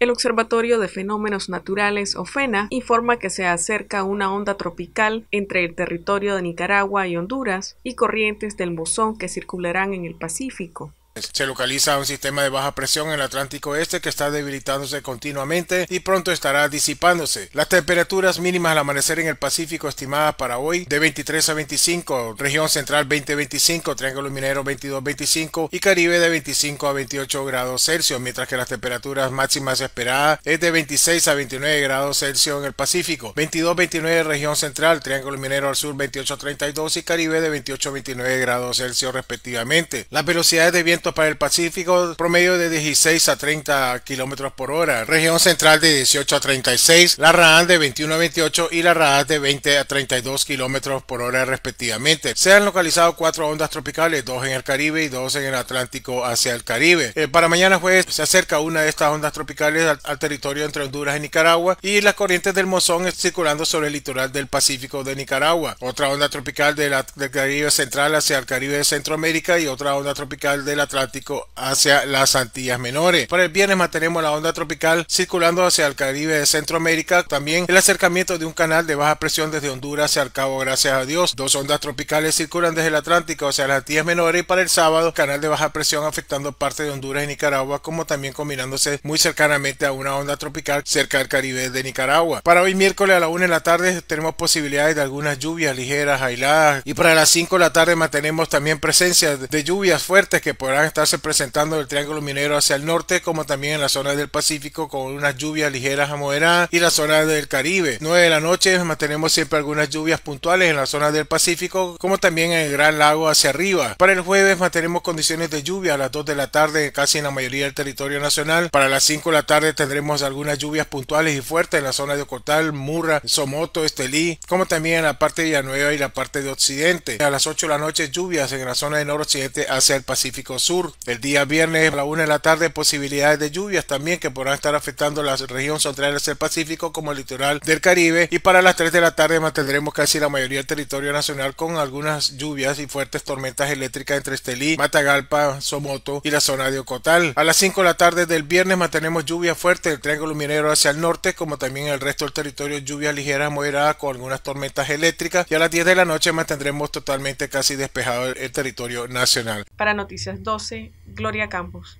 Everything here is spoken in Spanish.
El Observatorio de Fenómenos Naturales, OFENA, informa que se acerca una onda tropical entre el territorio de Nicaragua y Honduras y corrientes del bosón que circularán en el Pacífico. Se localiza un sistema de baja presión en el Atlántico Este que está debilitándose continuamente y pronto estará disipándose. Las temperaturas mínimas al amanecer en el Pacífico estimadas para hoy de 23 a 25, región central 20-25, Triángulo Minero 22-25 y Caribe de 25 a 28 grados Celsius, mientras que las temperaturas máximas esperadas es de 26 a 29 grados Celsius en el Pacífico, 22-29 región central, Triángulo Minero al sur 28-32 y Caribe de 28 a 29 grados Celsius respectivamente. Las velocidades de viento para el Pacífico promedio de 16 a 30 kilómetros por hora, región central de 18 a 36, la rada de 21 a 28 y la RAAN de 20 a 32 kilómetros por hora respectivamente. Se han localizado cuatro ondas tropicales, dos en el Caribe y dos en el Atlántico hacia el Caribe. Eh, para mañana jueves se acerca una de estas ondas tropicales al, territorio entre Honduras y Nicaragua y las corrientes del mozón circulando sobre el litoral del Pacífico de Nicaragua. Otra onda tropical del Caribe central hacia el Caribe de Centroamérica y otra onda tropical de la Atlántico hacia las Antillas Menores. Para el viernes mantenemos la onda tropical circulando hacia el Caribe de Centroamérica. También el acercamiento de un canal de baja presión desde Honduras hacia el Cabo, gracias a Dios. Dos ondas tropicales circulan desde el Atlántico hacia las Antillas Menores y para el sábado canal de baja presión afectando parte de Honduras y Nicaragua, como también combinándose muy cercanamente a una onda tropical cerca del Caribe de Nicaragua. Para hoy miércoles a la 1 de la tarde tenemos posibilidades de algunas lluvias ligeras, aisladas y para las 5 de la tarde mantenemos también presencia de lluvias fuertes que podrán podrán estarse presentando el Triángulo Minero hacia el norte, como también en la zona del Pacífico con unas lluvias ligeras a moderadas y la zona del Caribe. 9 de la noche mantenemos siempre algunas lluvias puntuales en la zona del Pacífico, como también en el Gran Lago hacia arriba. Para el jueves mantenemos condiciones de lluvia a las 2 de la tarde casi en la mayoría del territorio nacional. Para las 5 de la tarde tendremos algunas lluvias puntuales y fuertes en la zona de Ocotal, Murra, Somoto, Estelí, como también en la parte de Villanueva y la parte de Occidente. A las 8 de la noche lluvias en la zona de noroccidente hacia el Pacífico Sur. El día viernes a la una de la tarde posibilidades de lluvias también que podrán estar afectando la región central del Pacífico como el litoral del Caribe y para las 3 de la tarde mantendremos casi la mayoría del territorio nacional con algunas lluvias y fuertes tormentas eléctricas entre Estelí, Matagalpa, Somoto y la zona de Ocotal. A las 5 de la tarde del viernes mantenemos lluvia fuerte del Triángulo Minero hacia el norte como también el resto del territorio lluvias ligeras moderadas con algunas tormentas eléctricas y a las 10 de la noche mantendremos totalmente casi despejado el, territorio nacional. Para Noticias 2 Gloria Campos